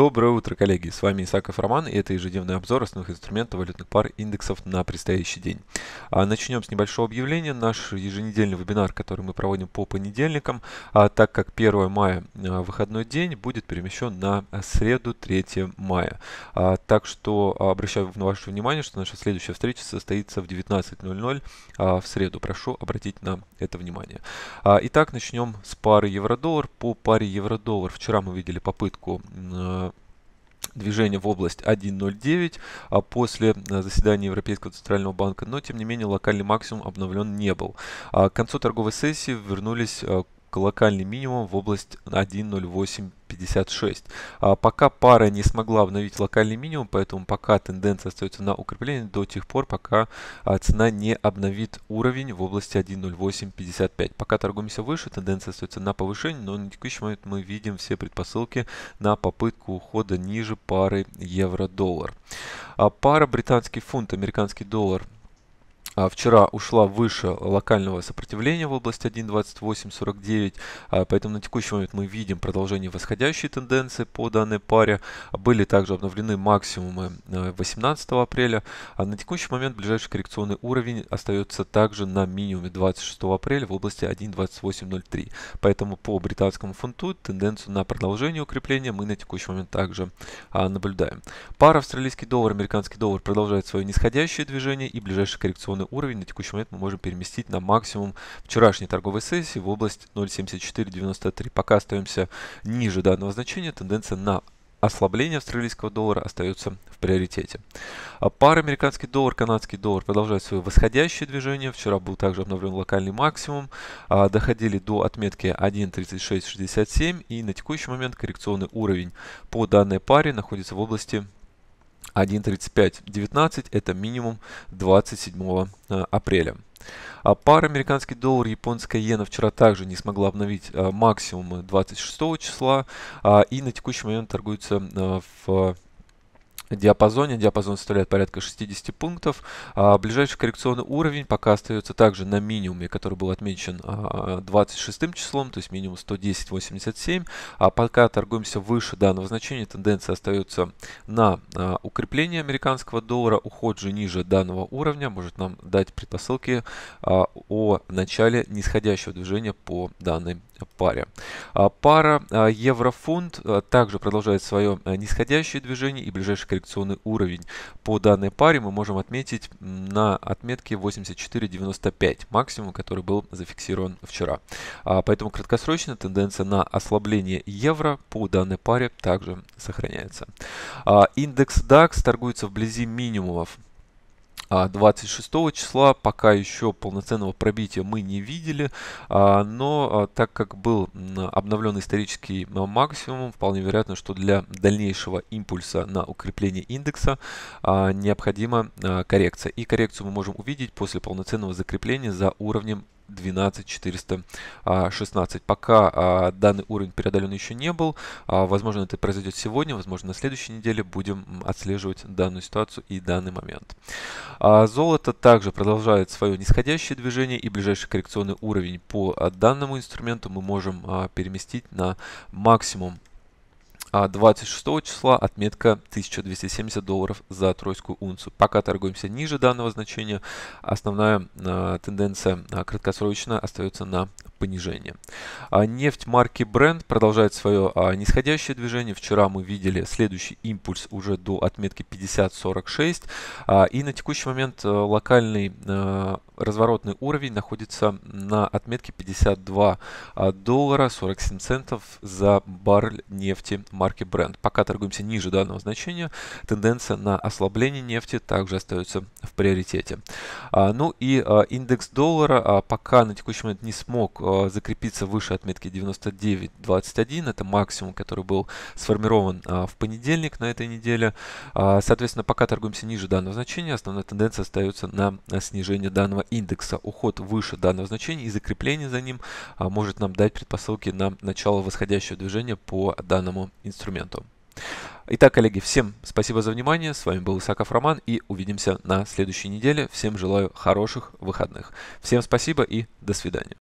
Доброе утро, коллеги! С вами Исаков Роман, и это ежедневный обзор основных инструментов валютных пар индексов на предстоящий день. А начнем с небольшого объявления. Наш еженедельный вебинар, который мы проводим по понедельникам, а так как 1 мая а, выходной день, будет перемещен на среду 3 мая. А, так что обращаю на ваше внимание, что наша следующая встреча состоится в 19.00 а, в среду. Прошу обратить на это внимание. А, итак, начнем с пары евро-доллар. По паре евро-доллар вчера мы видели попытку а, движение в область 1.09 а после э, заседания Европейского центрального банка, но тем не менее локальный максимум обновлен не был. А к концу торговой сессии вернулись э, локальный минимум в область 1.0856. А пока пара не смогла обновить локальный минимум, поэтому пока тенденция остается на укреплении до тех пор, пока а, цена не обновит уровень в области 1.0855. Пока торгуемся выше, тенденция остается на повышение, но на текущий момент мы видим все предпосылки на попытку ухода ниже пары евро-доллар. А пара британский фунт, американский доллар – а, вчера ушла выше локального сопротивления в области 1.2849, а, поэтому на текущий момент мы видим продолжение восходящей тенденции по данной паре. Были также обновлены максимумы 18 э, апреля, а на текущий момент ближайший коррекционный уровень остается также на минимуме 26 апреля в области 1.2803. Поэтому по британскому фунту тенденцию на продолжение укрепления мы на текущий момент также а, наблюдаем. Пара австралийский доллар, американский доллар продолжает свое нисходящее движение и ближайший коррекционный торговый уровень на текущий момент мы можем переместить на максимум вчерашней торговой сессии в область 0.7493. Пока остаемся ниже данного значения, тенденция на ослабление австралийского доллара остается в приоритете. А пар американский доллар, канадский доллар продолжает свое восходящее движение. Вчера был также обновлен локальный максимум. А, доходили до отметки 1.3667 и на текущий момент коррекционный уровень по данной паре находится в области 1.3519 это минимум 27 э, апреля. А пара американский доллар, японская иена вчера также не смогла обновить э, максимум 26 числа а, и на текущий момент торгуется э, в диапазоне. Диапазон составляет порядка 60 пунктов. А, ближайший коррекционный уровень пока остается также на минимуме, который был отмечен а, 26 числом, то есть минимум 110.87. А пока торгуемся выше данного значения, тенденция остается на а, укрепление американского доллара, уход же ниже данного уровня может нам дать предпосылки а, о начале нисходящего движения по данной паре. А, пара а, еврофунт а, также продолжает свое нисходящее движение и ближайший коррекционный уровень по данной паре мы можем отметить на отметке 84.95, максимум, который был зафиксирован вчера. Поэтому краткосрочная тенденция на ослабление евро по данной паре также сохраняется. Индекс DAX торгуется вблизи минимумов 26 а, числа пока еще полноценного пробития мы не видели, а, но а, так как был обновлен исторический максимум, вполне вероятно, что для дальнейшего импульса на укрепление индекса необходима коррекция. И коррекцию мы можем увидеть после полноценного закрепления за уровнем 12 416. Пока а, данный уровень преодолен еще не был. А, возможно, это произойдет сегодня, возможно, на следующей неделе будем отслеживать данную ситуацию и данный момент. А, золото также продолжает свое нисходящее движение и ближайший коррекционный уровень по данному инструменту мы можем переместить на максимум а 26 числа отметка 1270 долларов за тройскую унцию. Пока торгуемся ниже данного значения, основная а, тенденция а, краткосрочная остается на понижение. А нефть марки Brent продолжает свое а, нисходящее движение. Вчера мы видели следующий импульс уже до отметки 50.46 а, и на текущий момент а, локальный а, разворотный уровень находится на отметке 52 а, доллара 47 центов за баррель нефти марки Brent. Пока торгуемся ниже данного значения, тенденция на ослабление нефти также остается в приоритете. А, ну и а, индекс доллара пока на текущий момент не смог закрепиться выше отметки 99.21. Это максимум, который был сформирован в понедельник на этой неделе. Соответственно, пока торгуемся ниже данного значения, основная тенденция остается на снижение данного индекса уход выше данного значения и закрепление за ним а, может нам дать предпосылки на начало восходящего движения по данному инструменту. Итак, коллеги, всем спасибо за внимание. С вами был Исаков Роман и увидимся на следующей неделе. Всем желаю хороших выходных. Всем спасибо и до свидания.